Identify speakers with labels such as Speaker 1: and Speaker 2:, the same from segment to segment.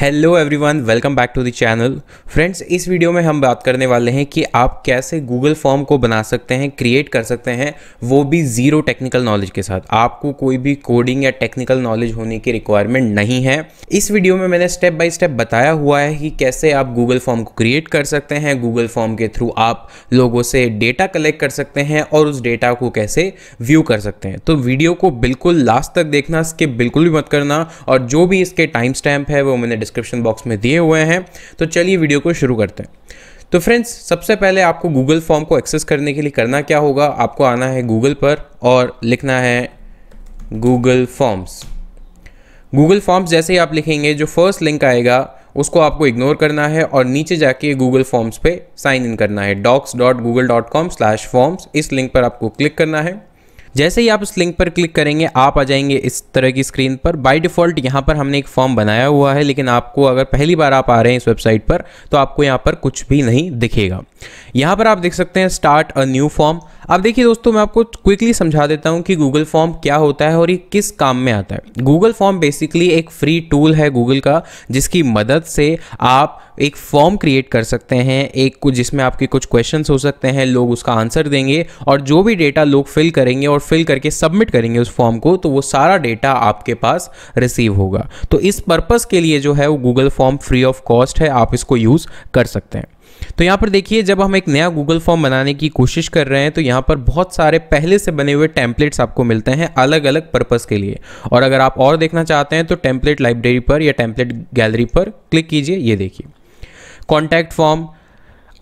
Speaker 1: Hello everyone welcome back to the channel friends इस video में हम बात करने वाले हैं कि आप कैसे गूगल फॉर्म को बना सकते हैं क्रिएट कर सकते हैं वो भी ज़ीरो टेक्निकल नॉलेज के साथ आपको कोई भी कोडिंग या टेक्निकल नॉलेज होने की रिक्वायरमेंट नहीं है इस वीडियो में मैंने स्टेप बाय स्टेप बताया हुआ है कि कैसे आप गूगल फॉर्म को क्रिएट कर सकते हैं गूगल फॉर्म के थ्रू आप लोगों से डेटा कलेक्ट कर सकते हैं और उस डेटा को कैसे व्यू कर सकते हैं तो वीडियो को बिल्कुल लास्ट तक देखना स्किप बिल्कुल भी मत करना और जो भी इसके टाइम स्टैम्प है वो मैंने डिस्क्रिप्शन बॉक्स में दिए हुए हैं तो चलिए वीडियो को शुरू करते हैं तो फ्रेंड्स सबसे पहले आपको गूगल फॉर्म को एक्सेस करने के लिए करना क्या होगा आपको आना है गूगल पर और लिखना है गूगल फॉर्म्स गूगल फॉर्म्स जैसे ही आप लिखेंगे जो फर्स्ट लिंक आएगा उसको आपको इग्नोर करना है और नीचे जाके गूगल फॉर्म्स पे साइन इन करना है docs dot Google dot com slash forms इस लिंक पर आपको क्लिक करना है जैसे ही आप उस लिंक पर क्लिक करेंगे आप आ जाएंगे इस तरह की स्क्रीन पर बाय डिफ़ॉल्ट यहाँ पर हमने एक फॉर्म बनाया हुआ है लेकिन आपको अगर पहली बार आप आ रहे हैं इस वेबसाइट पर तो आपको यहाँ पर कुछ भी नहीं दिखेगा यहाँ पर आप देख सकते हैं स्टार्ट अ न्यू फॉर्म अब देखिए दोस्तों मैं आपको क्विकली समझा देता हूँ कि गूगल फॉर्म क्या होता है और ये किस काम में आता है गूगल फॉर्म बेसिकली एक फ्री टूल है गूगल का जिसकी मदद से आप एक फॉर्म क्रिएट कर सकते हैं एक जिसमें आपके कुछ क्वेश्चन हो सकते हैं लोग उसका आंसर देंगे और जो भी डेटा लोग फिल करेंगे और फिल करके सबमिट करेंगे उस फॉर्म को तो वो सारा डेटा आपके पास रिसीव होगा तो इस पर्पज़ के लिए जो है वो Google form free of cost है आप इसको यूज़ कर सकते हैं तो यहाँ पर देखिए जब हम एक नया गूगल फॉर्म बनाने की कोशिश कर रहे हैं तो यहाँ पर बहुत सारे पहले से बने हुए टेम्पलेट्स आपको मिलते हैं अलग अलग पर्पज़ के लिए और अगर आप और देखना चाहते हैं तो टेम्पलेट लाइब्रेरी पर या टेम्पलेट गैलरी पर क्लिक कीजिए ये देखिए contact form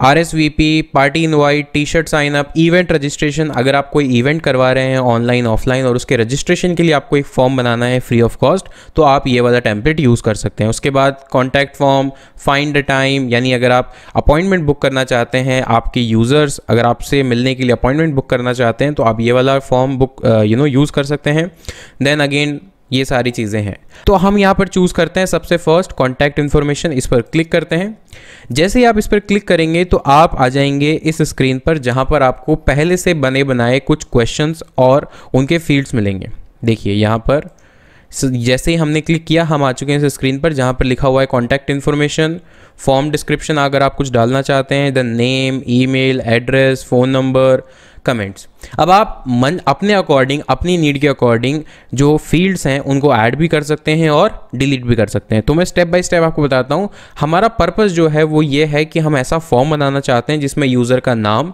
Speaker 1: R S V P party invite T shirt sign up event registration अगर आप कोई इवेंट करवा रहे हैं ऑनलाइन ऑफलाइन और उसके रजिस्ट्रेशन के लिए आपको एक फॉर्म बनाना है फ्री ऑफ कॉस्ट तो आप ये वाला टेम्पलेट यूज़ कर सकते हैं उसके बाद contact form find a time यानी अगर आप अपॉइंटमेंट बुक करना चाहते हैं आपके यूज़र्स अगर आपसे मिलने के लिए अपॉइंटमेंट बुक करना चाहते हैं तो आप ये वाला form book you know use कर सकते हैं देन अगेन ये सारी चीज़ें हैं तो हम यहाँ पर चूज़ करते हैं सबसे फर्स्ट कॉन्टैक्ट इन्फॉर्मेशन इस पर क्लिक करते हैं जैसे ही आप इस पर क्लिक करेंगे तो आप आ जाएंगे इस स्क्रीन पर जहाँ पर आपको पहले से बने बनाए कुछ क्वेश्चंस और उनके फील्ड्स मिलेंगे देखिए यहाँ पर जैसे ही हमने क्लिक किया हम आ चुके हैं इस स्क्रीन पर जहाँ पर लिखा हुआ है कॉन्टैक्ट इन्फॉर्मेशन फॉर्म डिस्क्रिप्शन अगर आप कुछ डालना चाहते हैं the name email address phone number comments अब आप मन अपने अकॉर्डिंग अपनी नीड के अकॉर्डिंग जो फील्ड्स हैं उनको ऐड भी कर सकते हैं और डिलीट भी कर सकते हैं तो मैं स्टेप बाय स्टेप आपको बताता हूँ हमारा पर्पज़ जो है वो ये है कि हम ऐसा फॉर्म बनाना चाहते हैं जिसमें यूज़र का नाम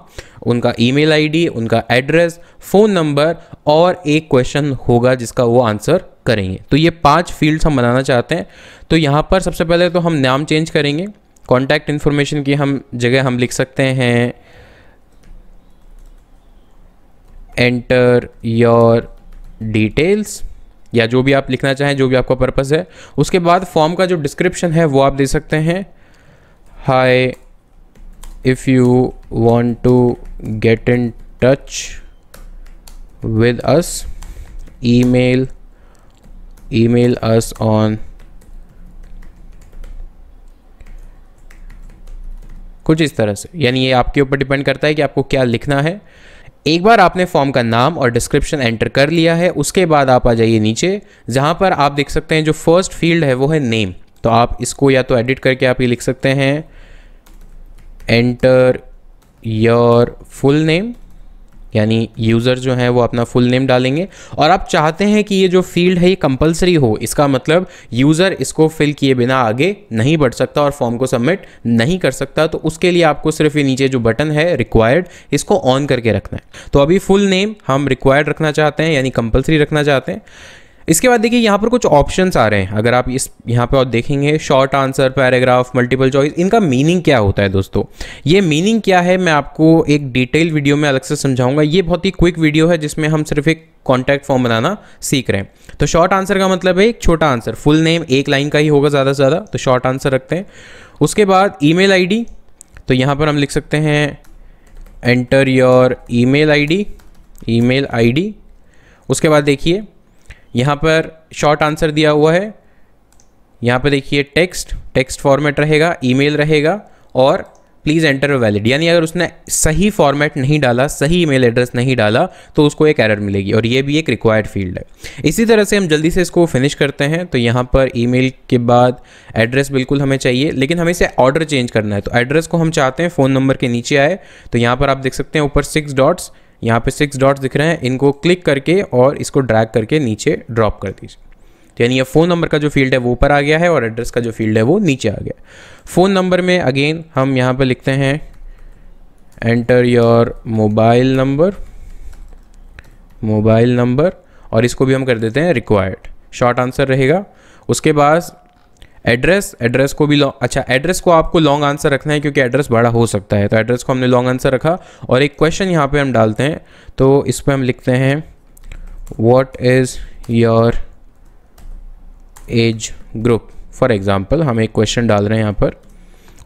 Speaker 1: उनका ईमेल मेल उनका एड्रेस फ़ोन नंबर और एक क्वेश्चन होगा जिसका वो आंसर करेंगे तो ये पाँच फील्ड्स हम बनाना चाहते हैं तो यहाँ पर सबसे पहले तो हम नाम चेंज करेंगे कॉन्टैक्ट इन्फॉर्मेशन की हम जगह हम लिख सकते हैं एंटर योर डिटेल्स या जो भी आप लिखना चाहें जो भी आपका पर्पस है उसके बाद फॉर्म का जो डिस्क्रिप्शन है वो आप दे सकते हैं hi if you want to get in touch with us email email us on कुछ इस तरह से यानी ये आपके ऊपर डिपेंड करता है कि आपको क्या लिखना है एक बार आपने फॉर्म का नाम और डिस्क्रिप्शन एंटर कर लिया है उसके बाद आप आ जाइए नीचे जहाँ पर आप देख सकते हैं जो फर्स्ट फील्ड है वो है नेम तो आप इसको या तो एडिट करके आप ये लिख सकते हैं एंटर योर फुल नेम यानी यूज़र जो है वो अपना फुल नेम डालेंगे और आप चाहते हैं कि ये जो फील्ड है ये कंपलसरी हो इसका मतलब यूज़र इसको फिल किए बिना आगे नहीं बढ़ सकता और फॉर्म को सबमिट नहीं कर सकता तो उसके लिए आपको सिर्फ ये नीचे जो बटन है रिक्वायर्ड इसको ऑन करके रखना है तो अभी फुल नेम हम रिक्वायर्ड रखना चाहते हैं यानी कंपलसरी रखना चाहते हैं इसके बाद देखिए यहाँ पर कुछ ऑप्शंस आ रहे हैं अगर आप इस यहाँ पे और देखेंगे short answer paragraph multiple choice इनका मीनिंग क्या होता है दोस्तों ये मीनिंग क्या है मैं आपको एक डिटेल वीडियो में अलग से समझाऊंगा ये बहुत ही क्विक वीडियो है जिसमें हम सिर्फ एक कॉन्टैक्ट फॉर्म बनाना सीख रहे हैं तो शॉर्ट आंसर का मतलब है एक छोटा आंसर फुल नेम एक लाइन का ही होगा ज़्यादा से ज़्यादा तो शॉर्ट आंसर रखते हैं उसके बाद ई मेल तो यहाँ पर हम लिख सकते हैं enter your email I D उसके बाद देखिए यहाँ पर शॉर्ट आंसर दिया हुआ है यहाँ पर देखिए टेक्स्ट टेक्स्ट फॉर्मेट रहेगा ईमेल रहेगा और प्लीज़ एंटर वैलिड यानी अगर उसने सही फॉर्मेट नहीं डाला सही ईमेल एड्रेस नहीं डाला तो उसको एक एरर मिलेगी और ये भी एक रिक्वायर्ड फील्ड है इसी तरह से हम जल्दी से इसको फिनिश करते हैं तो यहाँ पर ईमेल के बाद एड्रेस बिल्कुल हमें चाहिए लेकिन हमें इसे ऑर्डर चेंज करना है तो एड्रेस को हम चाहते हैं फ़ोन नंबर के नीचे आए तो यहाँ पर आप देख सकते हैं ऊपर सिक्स डॉट्स यहाँ पे सिक्स डॉट्स दिख रहे हैं इनको क्लिक करके और इसको ड्रैग करके नीचे ड्रॉप कर दीजिए तो यानी ये फ़ोन नंबर का जो फील्ड है वो ऊपर आ गया है और एड्रेस का जो फील्ड है वो नीचे आ गया फ़ोन नंबर में अगेन हम यहाँ पर लिखते हैं enter your mobile number mobile number और इसको भी हम कर देते हैं रिक्वायर्ड शॉर्ट आंसर रहेगा उसके बाद एड्रेस एड्रेस को भी लॉन्ग अच्छा एड्रेस को आपको लॉन्ग आंसर रखना है क्योंकि एड्रेस बड़ा हो सकता है तो एड्रेस को हमने लॉन्ग आंसर रखा और एक क्वेश्चन यहाँ पे हम डालते हैं तो इस पर हम लिखते हैं what is your age group for example हम एक क्वेश्चन डाल रहे हैं यहाँ पर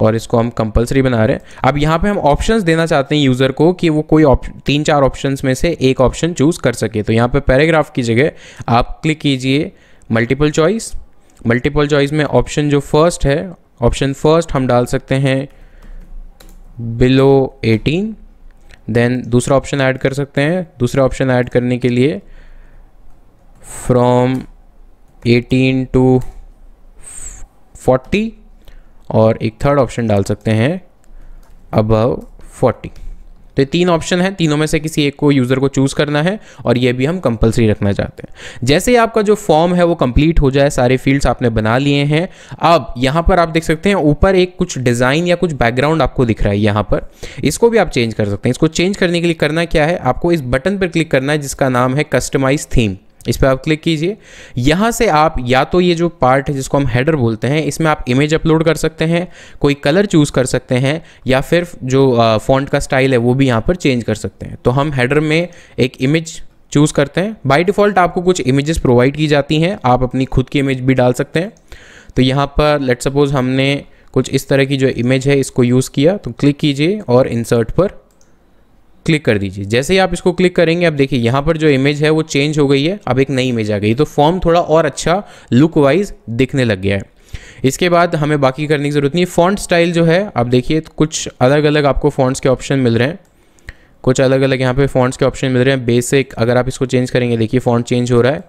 Speaker 1: और इसको हम कंपलसरी बना रहे हैं अब यहाँ पे हम ऑप्शंस देना चाहते हैं यूज़र को कि वो कोई तीन चार ऑप्शंस में से एक ऑप्शन चूज़ कर सके तो यहाँ पे पैराग्राफ की जगह आप क्लिक कीजिए मल्टीपल चॉइस मल्टीपल चॉइस में ऑप्शन जो फर्स्ट है ऑप्शन फर्स्ट हम डाल सकते हैं बिलो 18 देन दूसरा ऑप्शन ऐड कर सकते हैं दूसरा ऑप्शन ऐड करने के लिए फ्रॉम 18 टू 40 और एक थर्ड ऑप्शन डाल सकते हैं अबव 40 तो ये तीन ऑप्शन है तीनों में से किसी एक को यूज़र को चूज़ करना है और ये भी हम कंपलसरी रखना चाहते हैं जैसे ही आपका जो फॉर्म है वो कंप्लीट हो जाए सारे फील्ड्स आपने बना लिए हैं अब यहाँ पर आप देख सकते हैं ऊपर एक कुछ डिज़ाइन या कुछ बैकग्राउंड आपको दिख रहा है यहाँ पर इसको भी आप चेंज कर सकते हैं इसको चेंज करने के लिए करना क्या है आपको इस बटन पर क्लिक करना है जिसका नाम है कस्टमाइज थीम इस पर आप क्लिक कीजिए यहाँ से आप या तो ये जो पार्ट है जिसको हम हेडर बोलते हैं इसमें आप इमेज अपलोड कर सकते हैं कोई कलर चूज़ कर सकते हैं या फिर जो फॉन्ट का स्टाइल है वो भी यहाँ पर चेंज कर सकते हैं तो हम हेडर में एक इमेज चूज़ करते हैं बाय डिफ़ॉल्ट आपको कुछ इमेजेस प्रोवाइड की जाती हैं आप अपनी खुद की इमेज भी डाल सकते हैं तो यहाँ पर लेट सपोज़ हमने कुछ इस तरह की जो इमेज है इसको यूज़ किया तो क्लिक कीजिए और इंसर्ट पर क्लिक कर दीजिए जैसे ही आप इसको क्लिक करेंगे आप देखिए यहाँ पर जो इमेज है वो चेंज हो गई है अब एक नई इमेज आ गई तो फॉर्म थोड़ा और अच्छा लुक वाइज दिखने लग गया है इसके बाद हमें बाकी करने की ज़रूरत नहीं फॉन्ट स्टाइल जो है आप देखिए कुछ अलग अलग आपको फॉन्ट्स के ऑप्शन मिल रहे हैं कुछ अलग अलग यहाँ पे फॉन्ट्स के ऑप्शन मिल रहे हैं बेसिक अगर आप इसको चेंज करेंगे देखिए फॉन्ट चेंज हो रहा है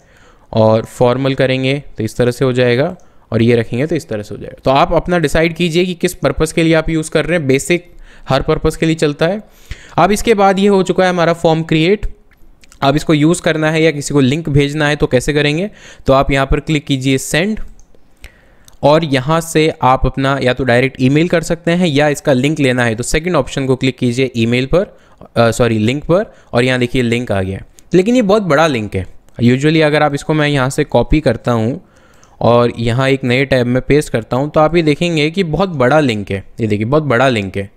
Speaker 1: और फॉर्मल करेंगे तो इस तरह से हो जाएगा और ये रखेंगे तो इस तरह से हो जाएगा तो आप अपना डिसाइड कीजिए कि किस पर्पज़ के लिए आप यूज़ कर रहे हैं बेसिक हर पर्पज़ के लिए चलता है अब इसके बाद ये हो चुका है हमारा फॉर्म क्रिएट अब इसको यूज़ करना है या किसी को लिंक भेजना है तो कैसे करेंगे तो आप यहाँ पर क्लिक कीजिए सेंड और यहाँ से आप अपना या तो डायरेक्ट ईमेल कर सकते हैं या इसका लिंक लेना है तो सेकंड ऑप्शन को क्लिक कीजिए ईमेल पर सॉरी लिंक पर और यहाँ देखिए लिंक आ गया लेकिन ये बहुत बड़ा लिंक है यूजुअली अगर आप इसको मैं यहाँ से कॉपी करता हूँ और यहाँ एक नए टैब में पेस्ट करता हूँ तो आप ये देखेंगे कि बहुत बड़ा लिंक है ये देखिए बहुत बड़ा लिंक है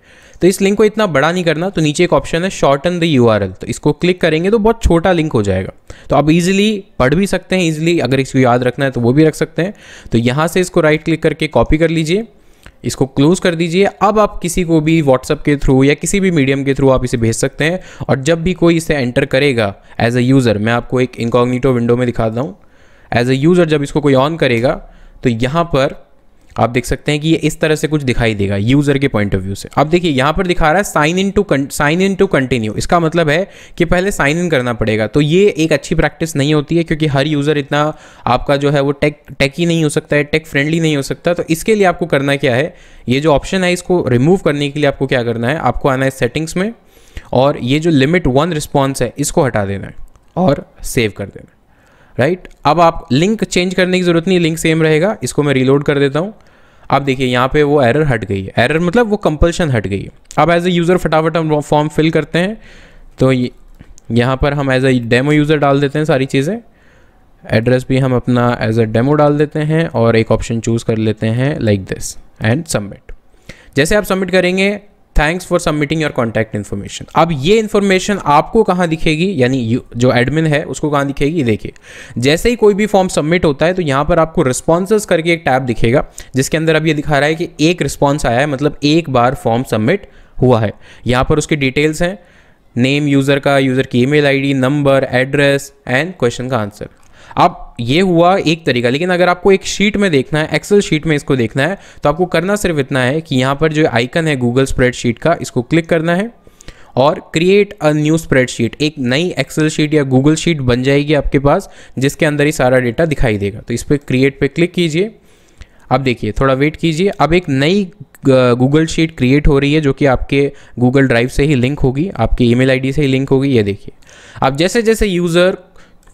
Speaker 1: तो इस लिंक को इतना बड़ा नहीं करना तो नीचे एक ऑप्शन है एन द यू तो इसको क्लिक करेंगे तो बहुत छोटा लिंक हो जाएगा तो आप इजिली पढ़ भी सकते हैं ईजिली अगर इसको याद रखना है तो वो भी रख सकते हैं तो यहाँ से इसको राइट क्लिक करके कॉपी कर लीजिए इसको क्लोज कर दीजिए अब आप किसी को भी व्हाट्सअप के थ्रू या किसी भी मीडियम के थ्रू आप इसे भेज सकते हैं और जब भी कोई इसे एंटर करेगा एज अ यूज़र मैं आपको एक इनकॉग्निटो विंडो में दिखाता हूँ एज अ यूज़र जब इसको कोई ऑन करेगा तो यहाँ पर आप देख सकते हैं कि ये इस तरह से कुछ दिखाई देगा यूज़र के पॉइंट ऑफ व्यू से अब देखिए यहाँ पर दिखा रहा है sign in to sign in to continue इसका मतलब है कि पहले साइन इन करना पड़ेगा तो ये एक अच्छी प्रैक्टिस नहीं होती है क्योंकि हर यूज़र इतना आपका जो है वो टेक टेक ही नहीं हो सकता है टेक फ्रेंडली नहीं हो सकता तो इसके लिए आपको करना क्या है ये जो ऑप्शन है इसको रिमूव करने के लिए आपको क्या करना है आपको आना है सेटिंग्स में और ये जो लिमिट वन रिस्पॉन्स है इसको हटा देना है और सेव कर देना है राइट right? अब आप लिंक चेंज करने की ज़रूरत नहीं लिंक सेम रहेगा इसको मैं रीलोड कर देता हूँ आप देखिए यहाँ पे वो एरर हट गई है एरर मतलब वो कंपल्शन हट गई है अब एज ए यूज़र फटाफट हम फॉर्म फिल करते हैं तो यहाँ पर हम एज ए डेमो यूज़र डाल देते हैं सारी चीज़ें एड्रेस भी हम अपना एज अ डेमो डाल देते हैं और एक ऑप्शन चूज़ कर लेते हैं लाइक दिस एंड सबमिट जैसे आप सबमिट करेंगे thanks for submitting your contact information अब ये इन्फॉर्मेशन आपको कहाँ दिखेगी यानी जो एडमिन है उसको कहाँ दिखेगी देखिए जैसे ही कोई भी फॉर्म सबमिट होता है तो यहाँ पर आपको रिस्पॉन्स करके एक टैब दिखेगा जिसके अंदर अब ये दिखा रहा है कि एक रिस्पॉन्स आया है मतलब एक बार फॉर्म सबमिट हुआ है यहाँ पर उसकी डिटेल्स हैं नेम यूज़र का यूज़र की email ID number address and question का आंसर अब ये हुआ एक तरीका लेकिन अगर आपको एक शीट में देखना है एक्सेल शीट में इसको देखना है तो आपको करना सिर्फ इतना है कि यहाँ पर जो आइकन है गूगल स्प्रेडशीट का इसको क्लिक करना है और क्रिएट अ न्यू स्प्रेडशीट एक नई एक्सेल शीट या गूगल शीट बन जाएगी आपके पास जिसके अंदर ही सारा डेटा दिखाई देगा तो इस पर क्रिएट पर क्लिक कीजिए अब देखिए थोड़ा वेट कीजिए अब एक नई गूगल शीट क्रिएट हो रही है जो कि आपके गूगल ड्राइव से ही लिंक होगी आपके ईमेल आईडी से ही लिंक होगी ये देखिए अब जैसे जैसे यूज़र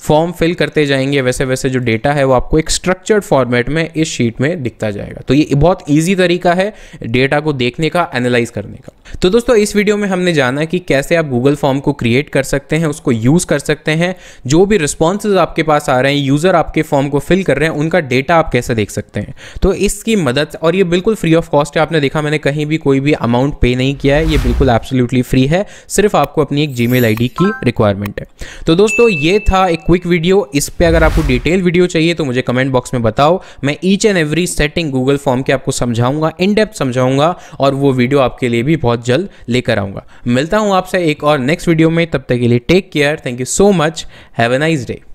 Speaker 1: फॉर्म फिल करते जाएंगे वैसे वैसे जो डेटा है वो आपको एक स्ट्रक्चर्ड फॉर्मेट में इस शीट में दिखता जाएगा तो ये बहुत ईजी तरीका है डेटा को देखने का एनालाइज करने का तो दोस्तों इस वीडियो में हमने जाना कि कैसे आप गूगल फॉर्म को क्रिएट कर सकते हैं उसको यूज़ कर सकते हैं जो भी रिस्पॉन्सेज आपके पास आ रहे हैं यूज़र आपके फॉर्म को फिल कर रहे हैं उनका डेटा आप कैसे देख सकते हैं तो इसकी मदद और ये बिल्कुल फ्री ऑफ कॉस्ट है आपने देखा मैंने कहीं भी कोई भी अमाउंट पे नहीं किया है ये बिल्कुल एब्सोल्यूटली फ्री है सिर्फ आपको अपनी एक जी मेल की रिक्वायरमेंट है तो दोस्तों ये था एक क्विक वीडियो इस पर अगर आपको डिटेल वीडियो चाहिए तो मुझे कमेंट बॉक्स में बताओ मैं each and every setting Google form के आपको समझाऊंगा इन डेप्थ समझाऊंगा और वो वीडियो आपके लिए भी बहुत जल्द लेकर आऊँगा मिलता हूँ आपसे एक और नेक्स्ट वीडियो में तब तक के लिए take care thank you so much have a nice day